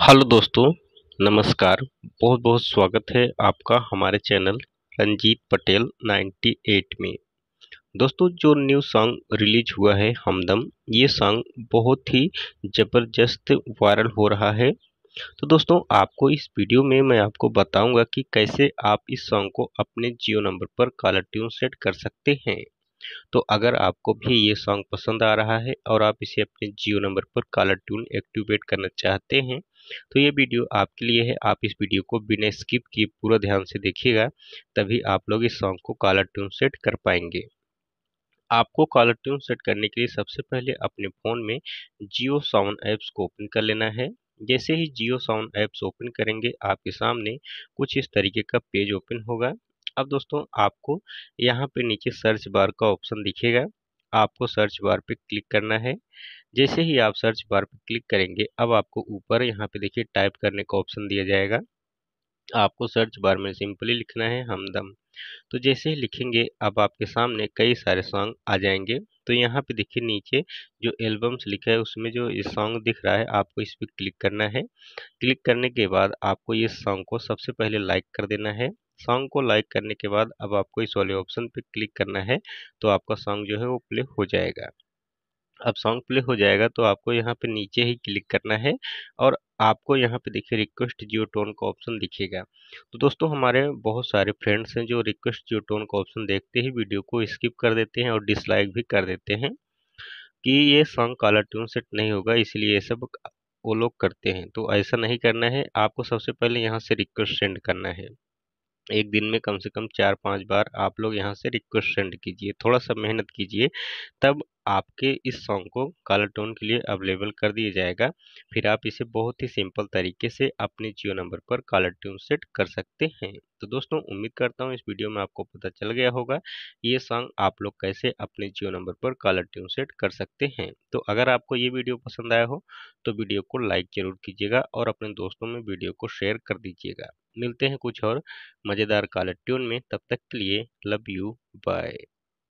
hello दोस्तों नमस्कार बहुत बहुत स्वागत है आपका हमारे चैनल रंजीत पटेल 98 में दोस्तों जो न्यू सॉन्ग रिलीज हुआ है हमदम ये सॉन्ग बहुत ही ज़बरदस्त वायरल हो रहा है तो दोस्तों आपको इस वीडियो में मैं आपको बताऊंगा कि कैसे आप इस सॉन्ग को अपने जियो नंबर पर कॉलर ट्यून सेट कर सकते हैं तो अगर आपको भी ये सॉन्ग पसंद आ रहा है और आप इसे अपने जियो नंबर पर कॉलर ट्यून एक्टिवेट करना चाहते हैं तो ये वीडियो आपके लिए है आप इस वीडियो को बिना स्किप किए पूरा ध्यान से देखिएगा तभी आप लोग इस सॉन्ग को कॉलर ट्यून सेट कर पाएंगे आपको कॉलर ट्यून सेट करने के लिए सबसे पहले अपने फ़ोन में जियो साउंड ऐप्स को ओपन कर लेना है जैसे ही जियो साउंड ऐप्स ओपन करेंगे आपके सामने कुछ इस तरीके का पेज ओपन होगा अब दोस्तों आपको यहाँ पे नीचे सर्च बार का ऑप्शन दिखेगा आपको सर्च बार पे क्लिक करना है जैसे ही आप सर्च बार पर क्लिक करेंगे अब आपको ऊपर यहाँ पे देखिए टाइप करने का ऑप्शन दिया जाएगा आपको सर्च बार में सिंपली लिखना है हमदम तो जैसे ही लिखेंगे अब आपके सामने कई सारे सॉन्ग आ जाएंगे तो यहाँ पे देखिए नीचे जो एल्बम्स लिखा है उसमें जो ये सॉन्ग दिख रहा है आपको इस पर क्लिक करना है क्लिक करने के बाद आपको इस सॉन्ग को सबसे पहले लाइक कर देना है सॉन्ग को लाइक करने के बाद अब आपको इस वाले ऑप्शन पे क्लिक करना है तो आपका सॉन्ग जो है वो प्ले हो जाएगा अब सॉन्ग प्ले हो जाएगा तो आपको यहाँ पे नीचे ही क्लिक करना है और आपको यहाँ पे देखिए रिक्वेस्ट जियो टोन का ऑप्शन दिखेगा तो दोस्तों हमारे बहुत सारे फ्रेंड्स हैं जो रिक्वेस्ट जियो टोन का ऑप्शन देखते ही वीडियो को स्किप कर देते हैं और डिसलाइक भी कर देते हैं कि ये सॉन्ग कॉलर ट्यून सेट नहीं होगा इसलिए ये सब वो लोग करते हैं तो ऐसा नहीं करना है आपको सबसे पहले यहाँ से रिक्वेस्ट सेंड करना है एक दिन में कम से कम चार पांच बार आप लोग यहाँ से रिक्वेस्ट सेंड कीजिए थोड़ा सा मेहनत कीजिए तब आपके इस सॉन्ग को कलर टोन के लिए अवेलेबल कर दिया जाएगा फिर आप इसे बहुत ही सिंपल तरीके से अपने जियो नंबर पर कलर ट्यून सेट कर सकते हैं तो दोस्तों उम्मीद करता हूँ इस वीडियो में आपको पता चल गया होगा ये सॉन्ग आप लोग कैसे अपने जियो नंबर पर कलर ट्यून सेट कर सकते हैं तो अगर आपको ये वीडियो पसंद आया हो तो वीडियो को लाइक जरूर कीजिएगा और अपने दोस्तों में वीडियो को शेयर कर दीजिएगा मिलते हैं कुछ और मज़ेदार कलर ट्यून में तब तक के लिए लव यू बाय